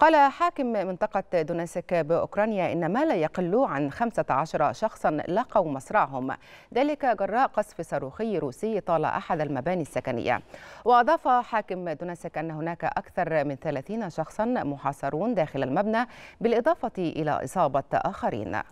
قال حاكم منطقة دونيسك بأوكرانيا إن ما لا يقل عن 15 شخصا لقوا مصرعهم ذلك جراء قصف صاروخي روسي طال أحد المباني السكنية وأضاف حاكم دونيسك أن هناك أكثر من 30 شخصا محاصرون داخل المبنى بالإضافة إلى إصابة آخرين